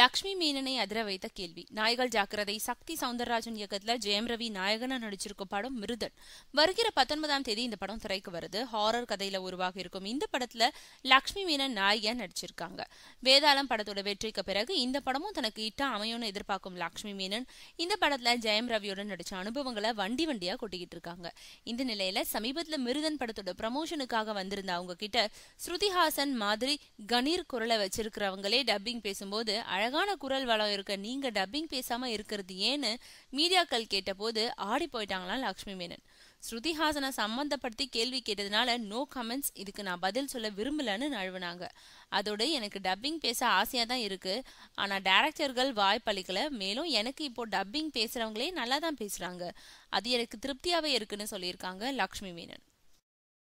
லக்ஷ்மி மீனனை அதிர வைத்த கேள்வி நாய்கள் ஜாக்கிரதை சக்தி சவுந்தரராஜன் இயக்கத்துல ஜெயம் ரவி நாயகனா நடிச்சிருக்க படம் மிருதன் வருகிற பத்தொன்பதாம் தேதி இந்த படம் திரைக்கு வருது ஹாரர் கதையில உருவாக இருக்கும் இந்த படத்துல லக்ஷ்மி மீனன் நாயகியா நடிச்சிருக்காங்க வேதாளம் படத்தோட வெற்றிக்கு பிறகு இந்த படமும் தனக்கு இட்டா அமையும்னு எதிர்பார்க்கும் லக்ஷ்மி மீனன் இந்த படத்துல ஜெயம் ரவியுடன் நடிச்ச அனுபவங்களை வண்டி வண்டியா கொட்டிக்கிட்டு இருக்காங்க இந்த நிலையில சமீபத்துல மிருதன் படத்தோட ப்ரமோஷனுக்காக வந்திருந்த அவங்க கிட்ட ஸ்ருதிஹாசன் மாதிரி கணீர் குரலை வச்சிருக்கிறவங்களே டப்பிங் பேசும்போது அழகான குரல் வளம் இருக்க நீங்க டப்பிங் பேசாம இருக்கிறது ஏன்னு மீடியாக்கள் கேட்டபோது ஆடி போயிட்டாங்களாம் லக்ஷ்மி மேனன் ஸ்ருதிஹாசனை சம்மந்தப்படுத்தி கேள்வி கேட்டதுனால நோ கமெண்ட்ஸ் இதுக்கு நான் பதில் சொல்ல விரும்பலன்னு நழுவினாங்க அதோடு எனக்கு டப்பிங் பேச ஆசையாக தான் இருக்குது ஆனால் டேரக்டர்கள் வாய்ப்பளிக்கல மேலும் எனக்கு இப்போ டப்பிங் பேசுகிறவங்களே நல்லா தான் பேசுகிறாங்க அது எனக்கு திருப்தியாகவே இருக்குன்னு சொல்லியிருக்காங்க லக்ஷ்மி மேனன்